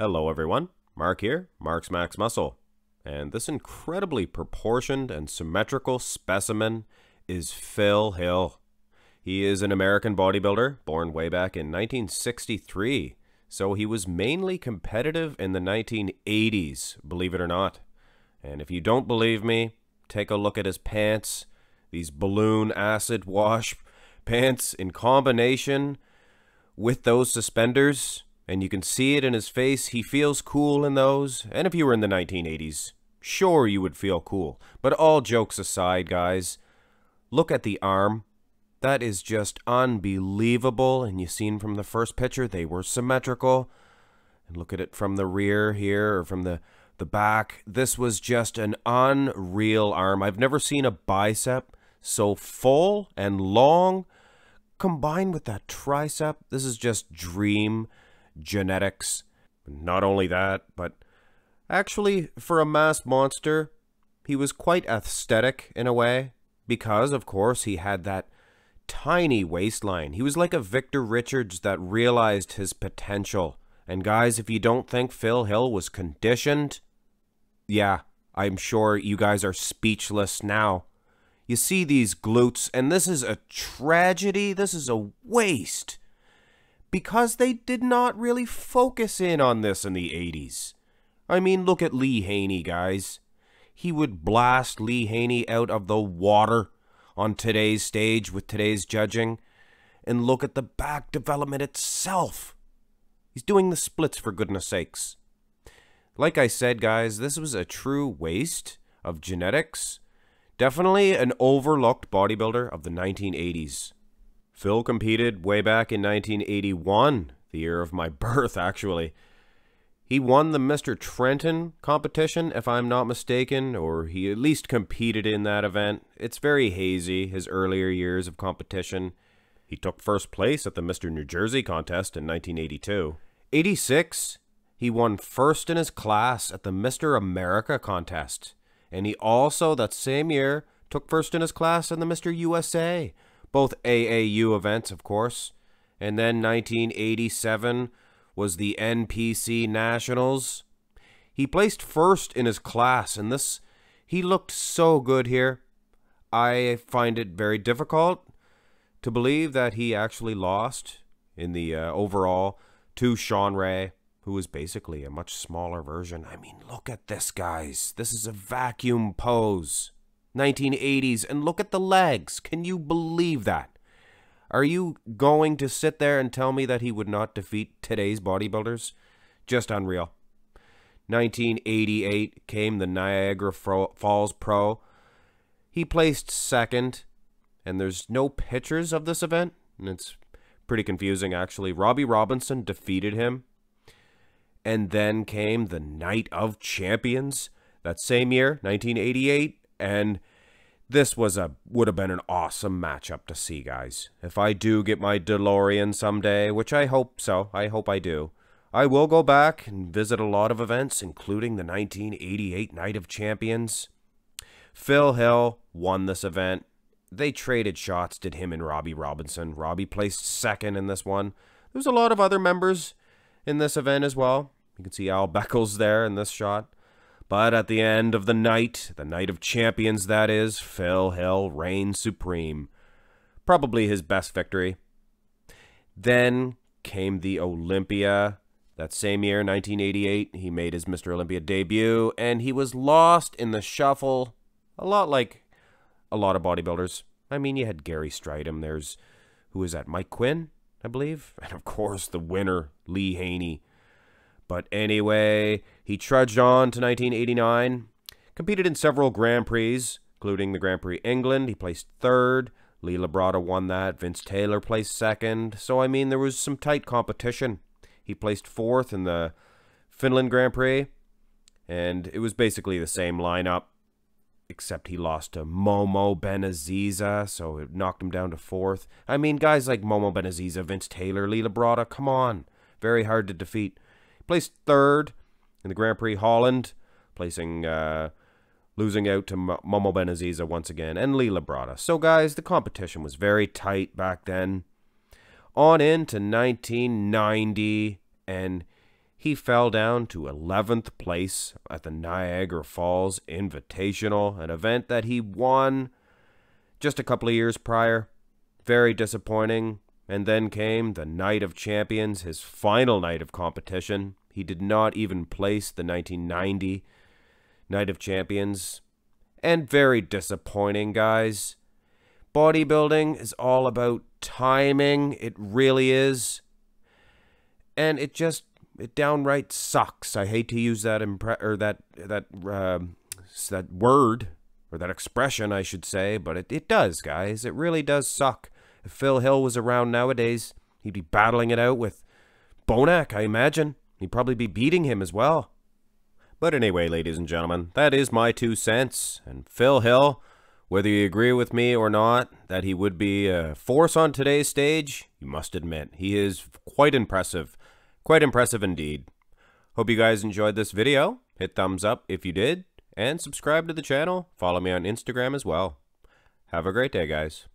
Hello everyone, Mark here, Mark's Max Muscle, and this incredibly proportioned and symmetrical specimen is Phil Hill. He is an American bodybuilder, born way back in 1963, so he was mainly competitive in the 1980s, believe it or not. And if you don't believe me, take a look at his pants, these balloon acid wash pants in combination with those suspenders, and you can see it in his face. He feels cool in those, and if you were in the 1980s, sure you would feel cool. But all jokes aside, guys, look at the arm. That is just unbelievable, and you seen from the first picture, they were symmetrical. And look at it from the rear here, or from the, the back. This was just an unreal arm. I've never seen a bicep so full and long combined with that tricep. This is just dream genetics. Not only that, but actually, for a mass monster, he was quite aesthetic in a way, because, of course, he had that tiny waistline. He was like a Victor Richards that realized his potential. And guys, if you don't think Phil Hill was conditioned, yeah, I'm sure you guys are speechless now. You see these glutes, and this is a tragedy. This is a waste because they did not really focus in on this in the 80s. I mean, look at Lee Haney, guys. He would blast Lee Haney out of the water on today's stage with today's judging. And look at the back development itself. He's doing the splits, for goodness sakes. Like I said, guys, this was a true waste of genetics. Definitely an overlooked bodybuilder of the 1980s. Phil competed way back in 1981, the year of my birth, actually. He won the Mr. Trenton competition, if I'm not mistaken, or he at least competed in that event. It's very hazy, his earlier years of competition. He took first place at the Mr. New Jersey contest in 1982. 86, he won first in his class at the Mr. America contest. And he also, that same year, took first in his class in the Mr. USA, both AAU events, of course. And then 1987 was the NPC Nationals. He placed first in his class, and this he looked so good here. I find it very difficult to believe that he actually lost in the uh, overall to Sean Ray, who is basically a much smaller version. I mean, look at this, guys. This is a vacuum pose. 1980s, and look at the legs. Can you believe that? Are you going to sit there and tell me that he would not defeat today's bodybuilders? Just unreal. 1988 came the Niagara Falls Pro. He placed second, and there's no pictures of this event, and it's pretty confusing actually. Robbie Robinson defeated him. And then came the Night of Champions that same year, 1988 and this was a would have been an awesome matchup to see, guys. If I do get my DeLorean someday, which I hope so, I hope I do, I will go back and visit a lot of events, including the 1988 Night of Champions. Phil Hill won this event. They traded shots, did him and Robbie Robinson. Robbie placed second in this one. There's a lot of other members in this event as well. You can see Al Beckles there in this shot. But at the end of the night, the night of champions that is, Phil Hill reigned supreme. Probably his best victory. Then came the Olympia. That same year, 1988, he made his Mr. Olympia debut, and he was lost in the shuffle, a lot like a lot of bodybuilders. I mean, you had Gary Stridham, there's, who was that, Mike Quinn, I believe? And of course, the winner, Lee Haney. But anyway, he trudged on to 1989, competed in several Grand Prix, including the Grand Prix England. He placed third. Lee Labrada won that. Vince Taylor placed second. So, I mean, there was some tight competition. He placed fourth in the Finland Grand Prix, and it was basically the same lineup, except he lost to Momo Benaziza, so it knocked him down to fourth. I mean, guys like Momo Benaziza, Vince Taylor, Lee Labrada, come on. Very hard to defeat. Placed third in the Grand Prix Holland, placing uh, losing out to Momo Benaziza once again and Lee Labrada. So, guys, the competition was very tight back then. On into 1990, and he fell down to 11th place at the Niagara Falls Invitational, an event that he won just a couple of years prior. Very disappointing. And then came the Night of Champions, his final night of competition. He did not even place the 1990 Night of Champions. And very disappointing, guys. Bodybuilding is all about timing. It really is. And it just, it downright sucks. I hate to use that impre or that, that, uh, that word, or that expression, I should say, but it, it does, guys. It really does suck. If Phil Hill was around nowadays, he'd be battling it out with Bonac, I imagine. He'd probably be beating him as well. But anyway, ladies and gentlemen, that is my two cents. And Phil Hill, whether you agree with me or not, that he would be a force on today's stage, you must admit, he is quite impressive. Quite impressive indeed. Hope you guys enjoyed this video. Hit thumbs up if you did. And subscribe to the channel. Follow me on Instagram as well. Have a great day, guys.